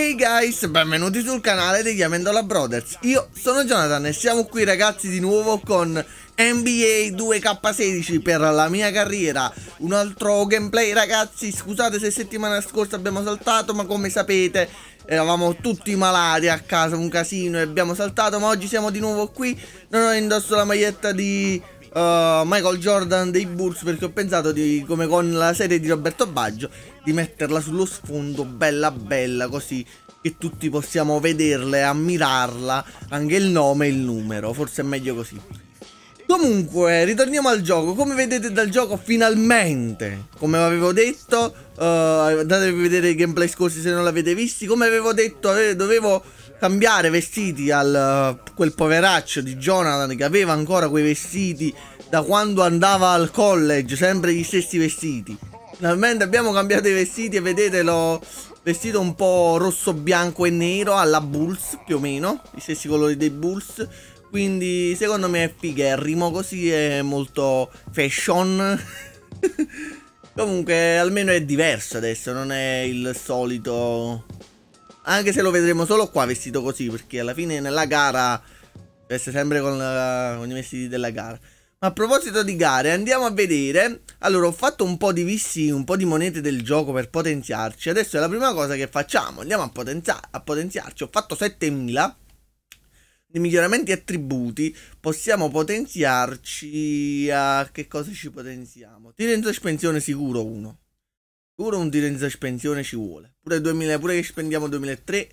Hey guys, benvenuti sul canale degli Amendola Brothers Io sono Jonathan e siamo qui ragazzi di nuovo con NBA 2K16 per la mia carriera Un altro gameplay ragazzi, scusate se settimana scorsa abbiamo saltato ma come sapete eravamo tutti malati a casa, un casino e abbiamo saltato Ma oggi siamo di nuovo qui, non ho indosso la maglietta di uh, Michael Jordan dei Bulls perché ho pensato di, come con la serie di Roberto Baggio di metterla sullo sfondo bella bella così che tutti possiamo vederla e ammirarla anche il nome e il numero forse è meglio così Comunque, ritorniamo al gioco. Come vedete dal gioco, finalmente, come avevo detto, uh, andatevi a vedere i gameplay scorsi se non l'avete visti. Come avevo detto, eh, dovevo cambiare vestiti al eh, quel poveraccio di Jonathan che aveva ancora quei vestiti da quando andava al college, sempre gli stessi vestiti. Finalmente abbiamo cambiato i vestiti e vedetelo vestito un po' rosso, bianco e nero alla Bulls più o meno, gli stessi colori dei Bulls. Quindi secondo me è figherrimo, così è molto fashion. Comunque almeno è diverso adesso, non è il solito anche se lo vedremo solo qua vestito così, perché alla fine nella gara veste sempre con, la, eh, con i vestiti della gara. Ma a proposito di gare, andiamo a vedere. Allora, ho fatto un po' di visti un po' di monete del gioco per potenziarci. Adesso è la prima cosa che facciamo. Andiamo a, potenziar a potenziarci. Ho fatto 7000 di miglioramenti attributi. Possiamo potenziarci a... Che cosa ci potenziamo? Tiro in sospensione sicuro 1. Pure un tiro in sospensione ci vuole. Pure, 2000, pure che spendiamo 2003.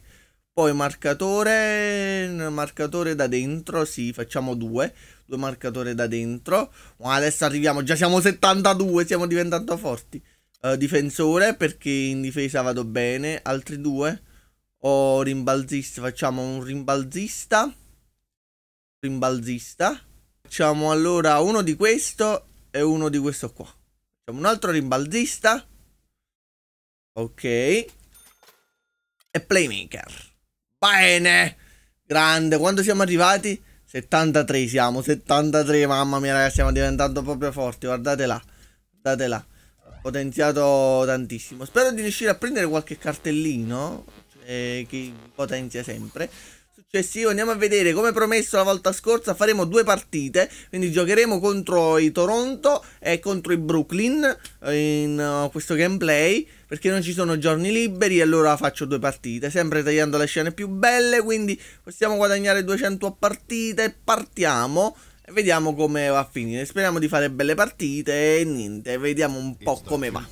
Poi marcatore, marcatore da dentro, sì, facciamo due, due marcatori da dentro. Ma adesso arriviamo, già siamo 72, stiamo diventando forti. Uh, difensore, perché in difesa vado bene, altri due. O oh, rimbalzista, facciamo un rimbalzista. Rimbalzista. Facciamo allora uno di questo e uno di questo qua. Facciamo un altro rimbalzista. Ok. E playmaker. Bene. Grande. Quando siamo arrivati? 73 siamo. 73. Mamma mia ragazzi. Stiamo diventando proprio forti. Guardate là. Guardate là. Potenziato tantissimo. Spero di riuscire a prendere qualche cartellino. Cioè, che potenzia sempre successivo andiamo a vedere come promesso la volta scorsa faremo due partite quindi giocheremo contro i Toronto e contro i Brooklyn eh, in uh, questo gameplay perché non ci sono giorni liberi e allora faccio due partite, sempre tagliando le scene più belle, quindi possiamo guadagnare 200 a partita e partiamo e vediamo come va a finire. Speriamo di fare belle partite e niente, vediamo un po' come va.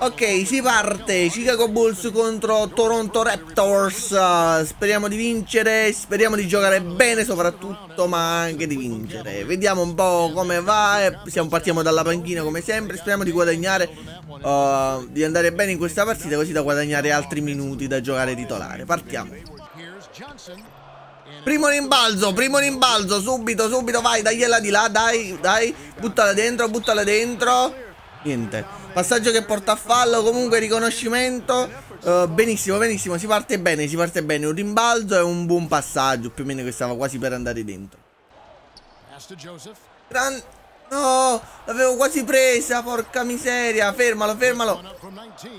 Ok, si parte, Chicago Bulls contro Toronto Raptors. Speriamo di vincere, speriamo di giocare bene soprattutto, ma anche di vincere. Vediamo un po' come va, eh, siamo, partiamo dalla panchina come sempre, speriamo di guadagnare uh, di andare bene in questa partita così da guadagnare altri minuti da giocare titolare. Partiamo. Primo rimbalzo, primo rimbalzo, subito, subito, vai, dagliela di là, dai, dai, buttala dentro, buttala dentro. Niente, passaggio che porta a fallo, comunque riconoscimento. Uh, benissimo, benissimo, si parte bene, si parte bene, un rimbalzo è un buon passaggio, più o meno che stava quasi per andare dentro. Gran No, l'avevo quasi presa, porca miseria. Fermalo, fermalo.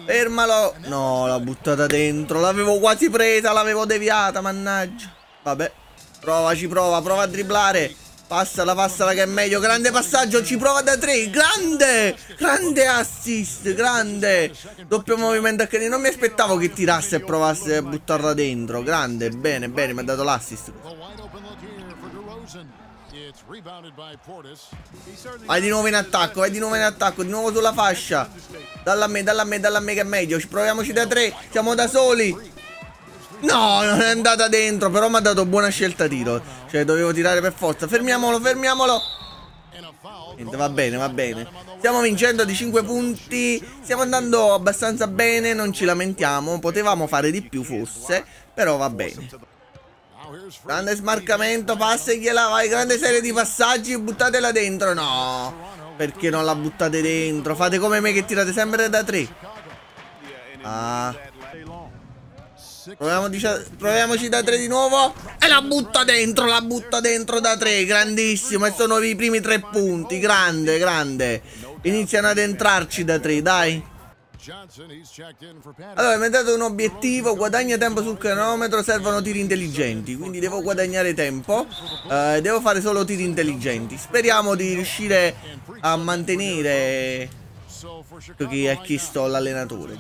Fermalo. No, l'ha buttata dentro. L'avevo quasi presa, l'avevo deviata, mannaggia. Vabbè. Prova, ci prova, prova a dribblare. Passala, passala che è meglio. Grande passaggio, ci prova da tre. Grande! Grande assist, grande. Doppio movimento a canino. Non mi aspettavo che tirasse e provasse a buttarla dentro. Grande, bene, bene, mi ha dato l'assist. Vai di nuovo in attacco, vai di nuovo in attacco, di nuovo sulla fascia. Dalla me, dalla me, dalla me che è meglio. Proviamoci da tre, siamo da soli. No, non è andata dentro, però mi ha dato buona scelta tiro. Cioè, dovevo tirare per forza. Fermiamolo, fermiamolo. Niente, va bene, va bene. Stiamo vincendo di 5 punti. Stiamo andando abbastanza bene, non ci lamentiamo. Potevamo fare di più forse, però va bene. Grande smarcamento, passa e gliela vai. Grande serie di passaggi, buttatela dentro. No, perché non la buttate dentro? Fate come me che tirate sempre da tre. Ah. Proviamoci, da tre di nuovo. E la butta dentro, la butta dentro da tre. Grandissimo. E sono i primi tre punti. Grande, grande. Iniziano ad entrarci da tre, dai. Allora, mi ha dato un obiettivo, guadagna tempo sul cronometro, servono tiri intelligenti, quindi devo guadagnare tempo, eh, devo fare solo tiri intelligenti. Speriamo di riuscire a mantenere chi ha chiesto l'allenatore.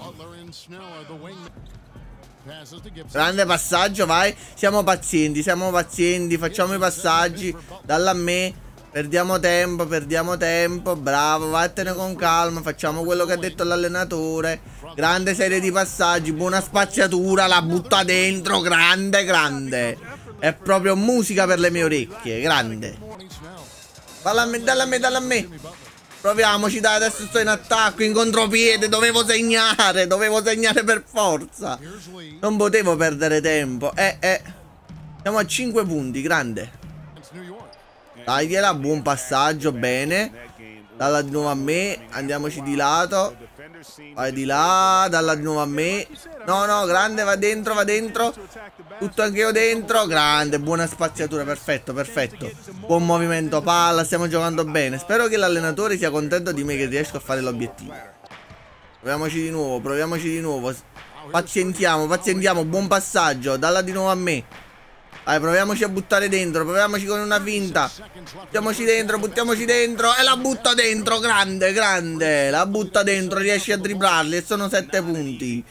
Grande passaggio, vai. Siamo pazienti, siamo pazienti, facciamo i passaggi. Dalla a me. Perdiamo tempo, perdiamo tempo, bravo, vattene con calma, facciamo quello che ha detto l'allenatore. Grande serie di passaggi, buona spaziatura, la butta dentro, grande, grande. È proprio musica per le mie orecchie, grande. Dalla a me, dalla a me, dalla a me. Proviamoci, dai, adesso sto in attacco, in contropiede, dovevo segnare, dovevo segnare per forza. Non potevo perdere tempo, eh, eh. Siamo a 5 punti, grande. Tagliela, buon passaggio, bene. Dalla di nuovo a me, andiamoci di lato. Vai di là, dalla di nuovo a me. No, no, grande, va dentro, va dentro. Tutto anche io dentro. Grande, buona spaziatura, perfetto, perfetto. Buon movimento palla, stiamo giocando bene. Spero che l'allenatore sia contento di me che riesco a fare l'obiettivo. Proviamoci di nuovo, proviamoci di nuovo. Pazientiamo, pazientiamo, buon passaggio. Dalla di nuovo a me. Vai, proviamoci a buttare dentro, proviamoci con una finta. Buttiamoci dentro, buttiamoci dentro e la butta dentro, grande, grande. La butta dentro, riesce a driblarli e sono sette punti.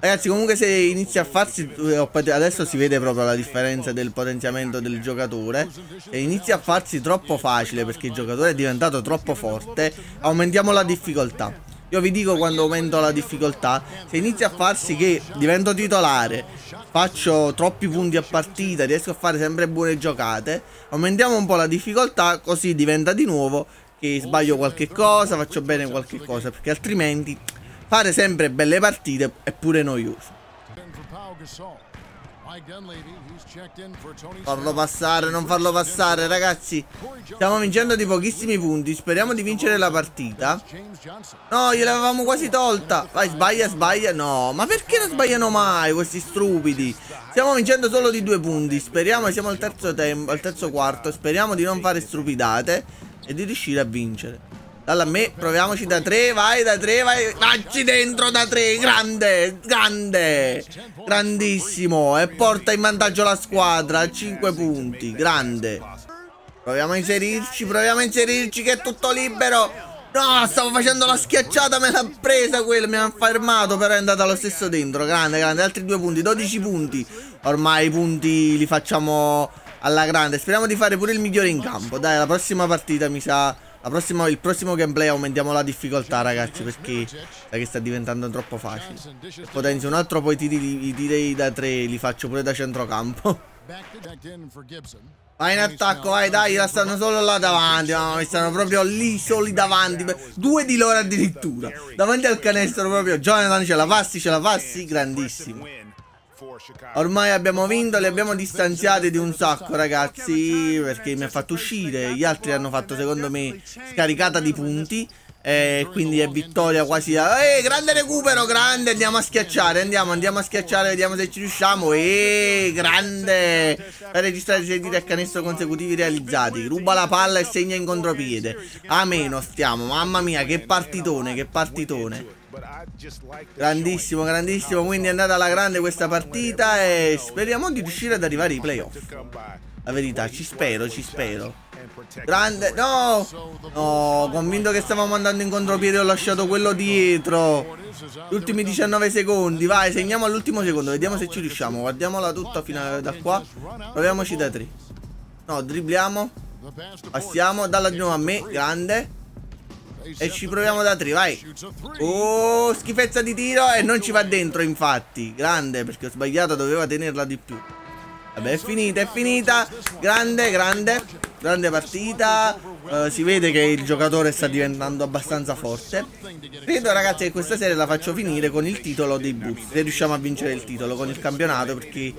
Ragazzi, comunque se inizia a farsi, eh, adesso si vede proprio la differenza del potenziamento del giocatore. E inizia a farsi troppo facile perché il giocatore è diventato troppo forte. Aumentiamo la difficoltà. Io vi dico quando aumento la difficoltà, se inizia a farsi che divento titolare, faccio troppi punti a partita, riesco a fare sempre buone giocate, aumentiamo un po' la difficoltà, così diventa di nuovo che sbaglio qualche cosa, faccio bene qualche cosa, perché altrimenti fare sempre belle partite è pure noioso. Farlo passare, non farlo passare, ragazzi. Stiamo vincendo di pochissimi punti. Speriamo di vincere la partita. No, gliel'avevamo quasi tolta. Vai, sbaglia, sbaglia. No, ma perché non sbagliano mai questi stupidi? Stiamo vincendo solo di due punti. Speriamo, siamo al terzo, tempo, al terzo quarto. Speriamo di non fare stupidate e di riuscire a vincere. Dalla me, proviamoci da tre, vai da tre, vai. Vacci dentro da tre, grande, grande, grandissimo. E porta in vantaggio la squadra a cinque punti, grande. Proviamo a inserirci, proviamo a inserirci che è tutto libero. No, stavo facendo la schiacciata, me l'ha presa quello, mi ha fermato, però è andata lo stesso dentro. Grande, grande, altri due punti, 12 punti. Ormai i punti li facciamo alla grande. Speriamo di fare pure il migliore in campo. Dai, la prossima partita mi sa Prossima, il prossimo gameplay aumentiamo la difficoltà ragazzi perché, perché sta diventando troppo facile. Potenzio un altro poi ti tiri, tiri da 3 li faccio pure da centrocampo. Vai in attacco, vai dai, la stanno solo là davanti, mamma mi stanno proprio lì soli davanti, due di loro addirittura, davanti al canestro proprio, Jonathan ce la passi, ce la passi, grandissimo. Ormai abbiamo vinto, li abbiamo distanziati di un sacco ragazzi Perché mi ha fatto uscire Gli altri hanno fatto secondo me scaricata di punti eh, quindi è vittoria quasi da... Eh, grande recupero, grande, andiamo a schiacciare, andiamo, andiamo a schiacciare, vediamo se ci riusciamo. Eh, grande! Per registrare i sentiti a canestro consecutivi realizzati. Ruba la palla e segna in contropiede. A meno stiamo, mamma mia, che partitone, che partitone. Grandissimo, grandissimo, quindi è andata alla grande questa partita e speriamo di riuscire ad arrivare ai playoff. La verità, ci spero, ci spero. Grande, no! No, convinto che stavamo andando in contropiede ho lasciato quello dietro. Gli ultimi 19 secondi, vai, segniamo all'ultimo secondo, vediamo se ci riusciamo. Guardiamola tutta fino da qua. Proviamoci da 3. No, dribbliamo. Passiamo, dalla di nuovo a me, grande. E ci proviamo da tre, vai. Oh, schifezza di tiro e non ci va dentro, infatti. Grande, perché ho sbagliato, doveva tenerla di più. Vabbè, è finita, è finita. Grande, grande. Grande partita. Uh, si vede che il giocatore sta diventando abbastanza forte. Credo, ragazzi, che questa serie la faccio finire con il titolo dei Bulls. Se riusciamo a vincere il titolo con il campionato, perché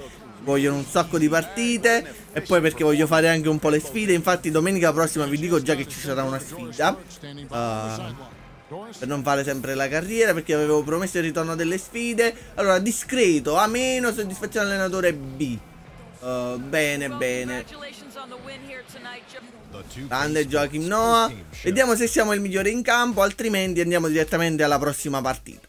vogliono un sacco di partite e poi perché voglio fare anche un po' le sfide. Infatti domenica prossima vi dico già che ci sarà una sfida. Uh, per non fare sempre la carriera perché avevo promesso il ritorno delle sfide. Allora, discreto, ameno, soddisfazione allenatore B. Uh, bene, bene. Grande Joachim Noah. Vediamo se siamo il migliore in campo, altrimenti andiamo direttamente alla prossima partita.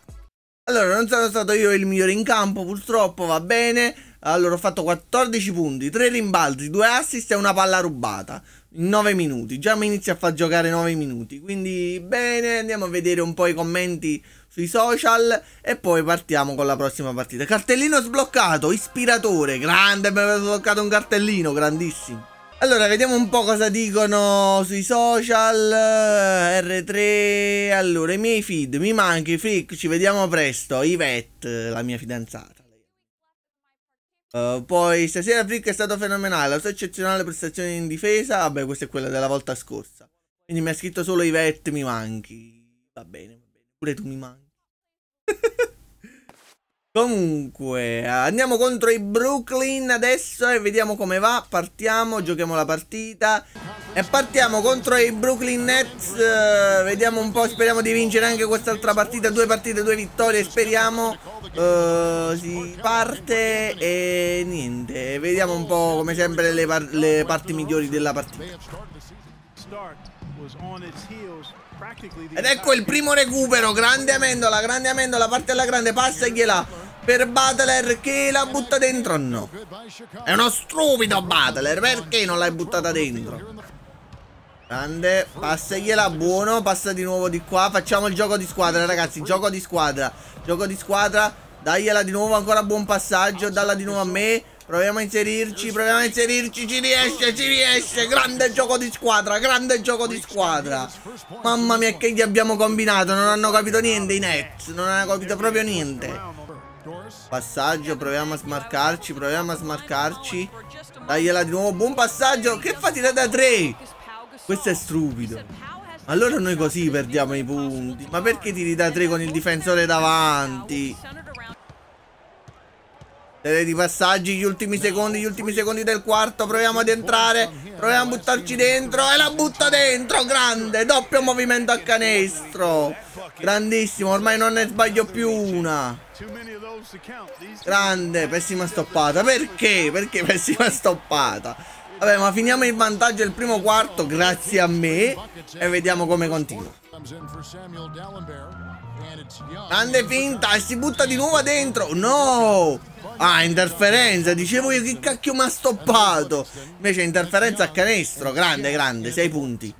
Allora, non sono stato io il migliore in campo, purtroppo, va bene. Allora, ho fatto 14 punti, 3 rimbalzi, 2 assist e una palla rubata. In 9 minuti. Già mi inizia a far giocare 9 minuti. Quindi, bene, andiamo a vedere un po' i commenti sui social. E poi partiamo con la prossima partita. Cartellino sbloccato, ispiratore. Grande, abbiamo sbloccato un cartellino, grandissimo. Allora, vediamo un po' cosa dicono sui social. R3. Allora, i miei feed. Mi manchi, Frick. Ci vediamo presto. Ivette, la mia fidanzata. Uh, poi stasera Frick è stato fenomenale, la sua eccezionale prestazione in difesa, vabbè questa è quella della volta scorsa. Quindi mi ha scritto solo Ivette mi manchi. Va bene, va bene, pure tu mi manchi. Comunque, andiamo contro i Brooklyn adesso e vediamo come va. Partiamo, giochiamo la partita. E partiamo contro i Brooklyn Nets. Eh, vediamo un po', speriamo di vincere anche quest'altra partita. Due partite, due vittorie, speriamo. Eh, si parte e niente. Vediamo un po' come sempre le, par le parti migliori della partita. Ed ecco il primo recupero, grande Amendola, grande Amendola, parte alla grande, passa e gliela per Butler che la butta dentro. No, è uno stupido Butler, perché non l'hai buttata dentro? Grande, passa gliela, buono, passa di nuovo di qua, facciamo il gioco di squadra ragazzi, gioco di squadra, gioco di squadra, dagliela di nuovo, ancora buon passaggio, dalla di nuovo a me, Proviamo a inserirci, proviamo a inserirci, ci riesce, ci riesce. Grande gioco di squadra, grande gioco di squadra. Mamma mia che gli abbiamo combinato, non hanno capito niente i Nets, non hanno capito proprio niente. Passaggio, proviamo a smarcarci, proviamo a smarcarci. Dagliela di nuovo, buon passaggio. Che fatica da tre. Questo è stupido. Allora noi così perdiamo i punti. Ma perché tiri da tre con il difensore davanti? Vedete i passaggi, gli ultimi secondi, gli ultimi secondi del quarto. Proviamo ad entrare, proviamo a buttarci dentro e la butta dentro. Grande, doppio movimento a canestro. Grandissimo, ormai non ne sbaglio più una. Grande, pessima stoppata. Perché? Perché pessima stoppata? Vabbè, ma finiamo in vantaggio il primo quarto, grazie a me. E vediamo come continua. Grande finta e si butta di nuovo dentro. No! Ah, interferenza. Dicevo io che cacchio mi ha stoppato. Invece interferenza a canestro. Grande, grande. 6 punti.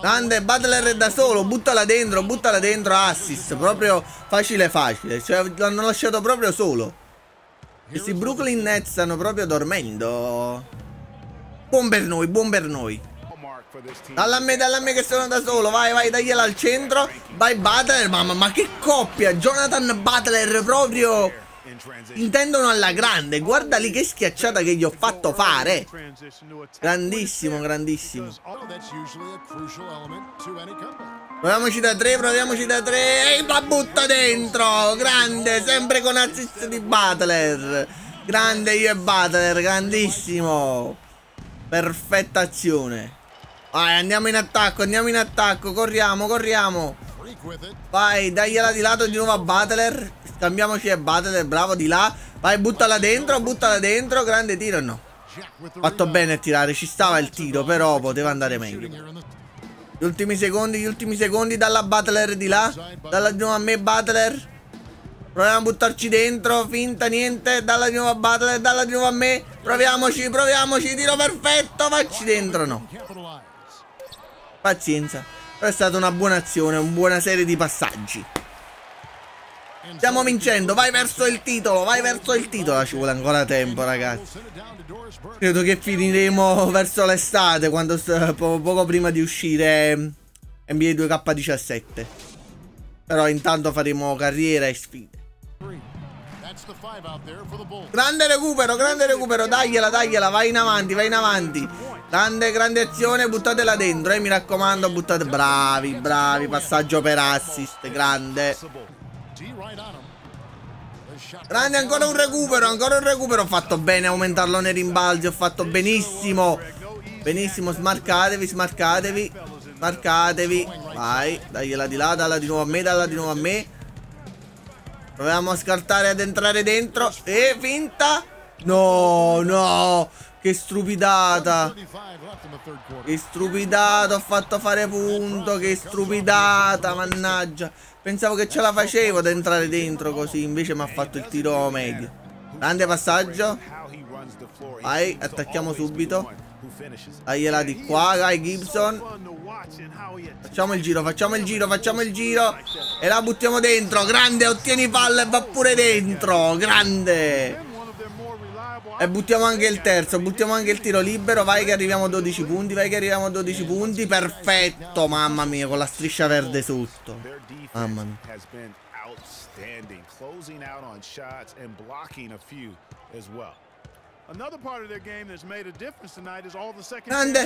Grande, Butler è da solo, buttala dentro, buttala dentro, assist, proprio facile facile, cioè l'hanno lasciato proprio solo. Questi Brooklyn Nets stanno proprio dormendo. Buon per noi, buon per noi. Dalla a me, dalla me che sono da solo. Vai, vai, dagliela al centro. Vai Butler, mamma, ma che coppia. Jonathan Butler proprio... Intendono alla grande. Guarda lì che schiacciata che gli ho fatto fare. Grandissimo, grandissimo. Proviamoci da tre, proviamoci da tre. Ehi, la butta dentro. Grande, sempre con assist di Butler. Grande io e Butler, grandissimo. Perfetta azione. Vai, andiamo in attacco, andiamo in attacco. Corriamo, corriamo. Vai, dagliela di lato di nuovo a Butler. Scambiamoci a Butler, bravo, di là. Vai, buttala dentro, buttala dentro. Grande tiro, no. Fatto bene a tirare, ci stava il tiro, però poteva andare meglio. Gli ultimi secondi, gli ultimi secondi dalla Butler di là. Dalla di nuovo a me Butler. Proviamo a buttarci dentro, finta niente. Dalla di nuovo a Butler, dalla di nuovo a me. Proviamoci, proviamoci, tiro perfetto, vacci dentro, no. Pazienza. Però è stata una buona azione, una buona serie di passaggi. Stiamo vincendo, vai verso il titolo, vai verso il titolo. Ah, ci vuole ancora tempo, ragazzi. Credo che finiremo verso l'estate, poco prima di uscire eh, NBA 2K17. Però intanto faremo carriera e sfide. Grande recupero, grande recupero, dagliela, dagliela, vai in avanti, vai in avanti. Tante grande azione, buttatela dentro, eh, mi raccomando, buttate... Bravi, bravi, passaggio per assist, grande. Grande, ancora un recupero, ancora un recupero. Ho fatto bene a aumentarlo nei rimbalzi, ho fatto benissimo. Benissimo, smarcatevi, smarcatevi, smarcatevi. Vai, dagliela di là, dalla di nuovo a me, dalla di nuovo a me. Proviamo a scartare ad entrare dentro. E finta. No, no. Che strupidata Che stupidata, Ha fatto fare punto, che strupidata mannaggia. Pensavo che ce la facevo ad entrare dentro così, invece mi ha fatto il tiro medio. Grande passaggio. Vai, attacchiamo subito. Dagliela di qua, dai Gibson Facciamo il giro, facciamo il giro, facciamo il giro E la buttiamo dentro, grande, ottieni palla e va pure dentro Grande e buttiamo anche il terzo, buttiamo anche il tiro libero. Vai che arriviamo a 12 punti, vai che arriviamo a 12 punti. Perfetto, mamma mia, con la striscia verde sotto. Mamma mia. Grande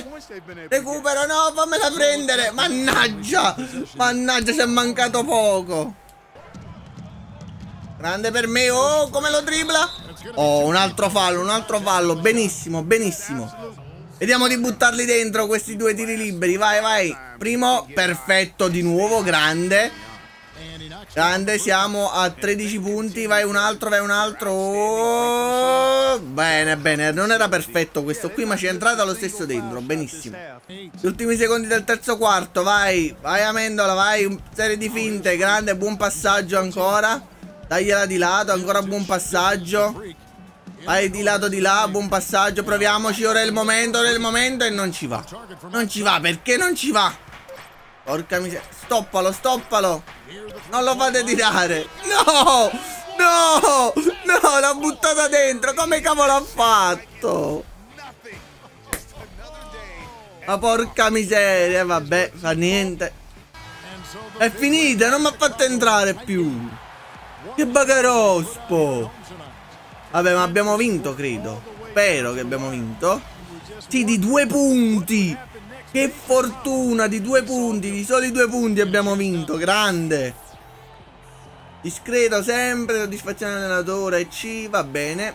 recupero, no, fammela prendere. Mannaggia, mannaggia, ci è mancato poco. Grande per me, oh, come lo dribla. Oh, un altro fallo, un altro fallo. Benissimo, benissimo. Vediamo di buttarli dentro questi due tiri liberi. Vai, vai. Primo, perfetto di nuovo, grande. Grande, siamo a 13 punti. Vai un altro, vai un altro. Oh, bene, bene. Non era perfetto questo qui, ma ci è entrata lo stesso dentro. Benissimo. Gli ultimi secondi del terzo quarto. Vai, vai Amendola, vai. Serie di finte. Grande, buon passaggio ancora. Dagliela di lato, ancora buon passaggio. Vai di lato di là, buon passaggio. Proviamoci, ora è il momento, ora è il momento e non ci va. Non ci va, perché non ci va? Porca miseria. Stoppalo, stoppalo. Non lo fate tirare. No! No! No, l'ha buttata dentro. Come cavolo ha fatto? Ma porca miseria, vabbè, fa niente. È finita, non mi ha fatto entrare più. Che bagarospo! Vabbè, ma abbiamo vinto, credo. Spero che abbiamo vinto. Sì, di due punti! Che fortuna, di due punti, di soli due punti abbiamo vinto, grande! Discreto sempre, soddisfazione allenatore, C, va bene.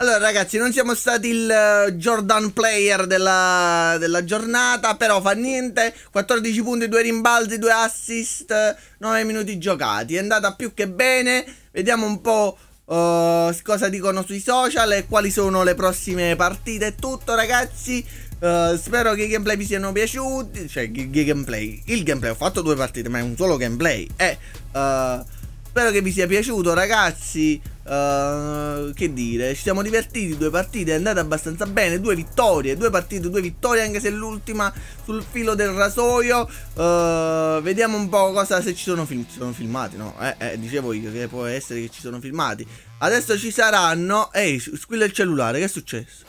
Allora ragazzi non siamo stati il eh, Jordan player della, della giornata però fa niente 14 punti, 2 rimbalzi, 2 assist, 9 minuti giocati è andata più che bene vediamo un po' uh, cosa dicono sui social e quali sono le prossime partite è tutto ragazzi uh, spero che i gameplay vi siano piaciuti cioè il gameplay, il gameplay ho fatto due partite ma è un solo gameplay eh, uh, spero che vi sia piaciuto ragazzi Uh, che dire, ci siamo divertiti, due partite è andata abbastanza bene, due vittorie, due partite, due vittorie, anche se l'ultima sul filo del rasoio. Uh, vediamo un po' cosa se ci sono, film, ci sono filmati, no? Eh, eh, dicevo io che può essere che ci sono filmati. Adesso ci saranno... Ehi, squilla il cellulare, che è successo?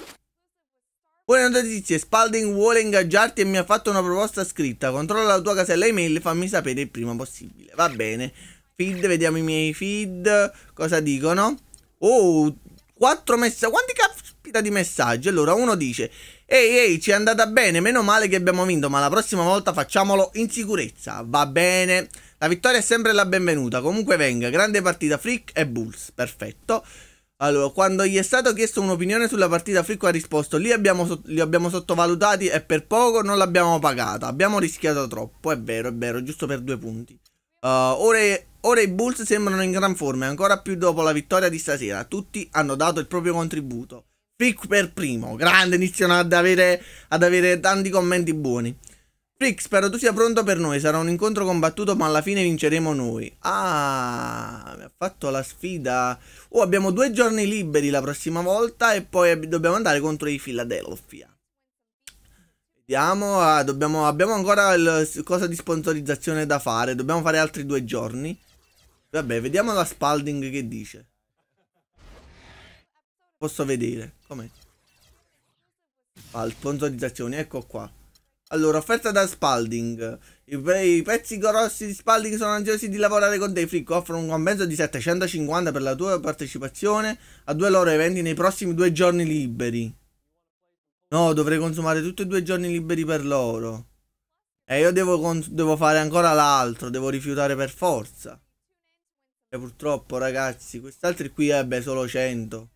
Buone notizie, Spalding vuole ingaggiarti e mi ha fatto una proposta scritta. Controlla la tua casella email e fammi sapere il prima possibile. Va bene feed, vediamo i miei feed, cosa dicono. Oh, 4 messaggi, quanti caspita di messaggi? Allora uno dice, ehi ehi, ci è andata bene, meno male che abbiamo vinto, ma la prossima volta facciamolo in sicurezza, va bene. La vittoria è sempre la benvenuta, comunque venga, grande partita Frick e Bulls, perfetto. Allora, quando gli è stato chiesto un'opinione sulla partita, Fricco ha risposto: Lì abbiamo, li abbiamo sottovalutati e per poco non l'abbiamo pagata. Abbiamo rischiato troppo. È vero, è vero, giusto per due punti. Uh, ora, Ora i Bulls sembrano in gran forma ancora più dopo la vittoria di stasera. Tutti hanno dato il proprio contributo. Frick per primo, grande, iniziano ad avere, ad avere tanti commenti buoni. Frick, spero tu sia pronto per noi, sarà un incontro combattuto ma alla fine vinceremo noi. Ah, mi ha fatto la sfida. Oh, abbiamo due giorni liberi la prossima volta e poi dobbiamo andare contro i Philadelphia. Vediamo, ah, dobbiamo, abbiamo ancora il, cosa di sponsorizzazione da fare, dobbiamo fare altri due giorni. Vabbè, vediamo la Spalding che dice. Posso vedere. Com'è? Ah, sponsorizzazioni, ecco qua. Allora, offerta da Spalding. I, I, pezzi grossi di Spalding sono ansiosi di lavorare con te, Frick. Offrono un compenso di 750 per la tua partecipazione a due loro eventi nei prossimi due giorni liberi. No, dovrei consumare tutti e due i giorni liberi per loro. E eh, io devo, devo fare ancora l'altro, devo rifiutare per forza. Eh, purtroppo ragazzi quest'altro qui ebbe solo 100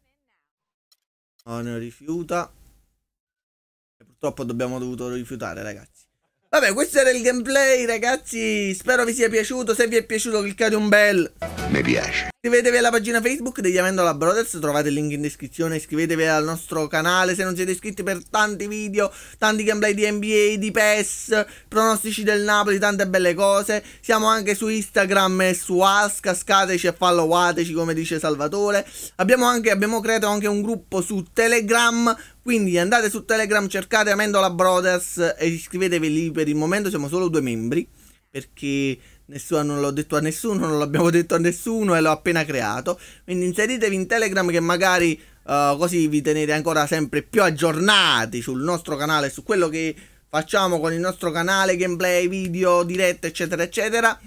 ne rifiuta e eh, purtroppo dobbiamo dovuto rifiutare ragazzi vabbè questo era il gameplay ragazzi spero vi sia piaciuto se vi è piaciuto cliccate un bel mi piace Iscrivetevi alla pagina Facebook degli Amendola Brothers, trovate il link in descrizione, iscrivetevi al nostro canale se non siete iscritti per tanti video, tanti gameplay di NBA, di PES, pronostici del Napoli, tante belle cose. Siamo anche su Instagram e su Ask, cascateci e followateci come dice Salvatore. Abbiamo, anche, abbiamo creato anche un gruppo su Telegram, quindi andate su Telegram, cercate Amendola Brothers e iscrivetevi lì, per il momento siamo solo due membri, perché Nessuno, non l'ho detto a nessuno, non l'abbiamo detto a nessuno e l'ho appena creato. Quindi inseritevi in Telegram che magari uh, così vi tenete ancora sempre più aggiornati sul nostro canale, su quello che facciamo con il nostro canale, gameplay, video, dirette, eccetera, eccetera.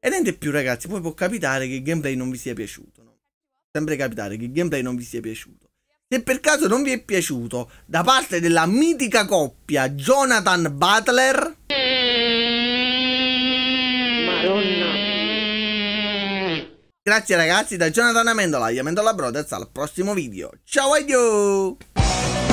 E niente più ragazzi, poi può capitare che il gameplay non vi sia piaciuto. No? Sempre capitare che il gameplay non vi sia piaciuto. Se per caso non vi è piaciuto, da parte della mitica coppia Jonathan Butler Madonna. Grazie ragazzi da Jonathan Amendola io Amendola Brothers al prossimo video. Ciao adio!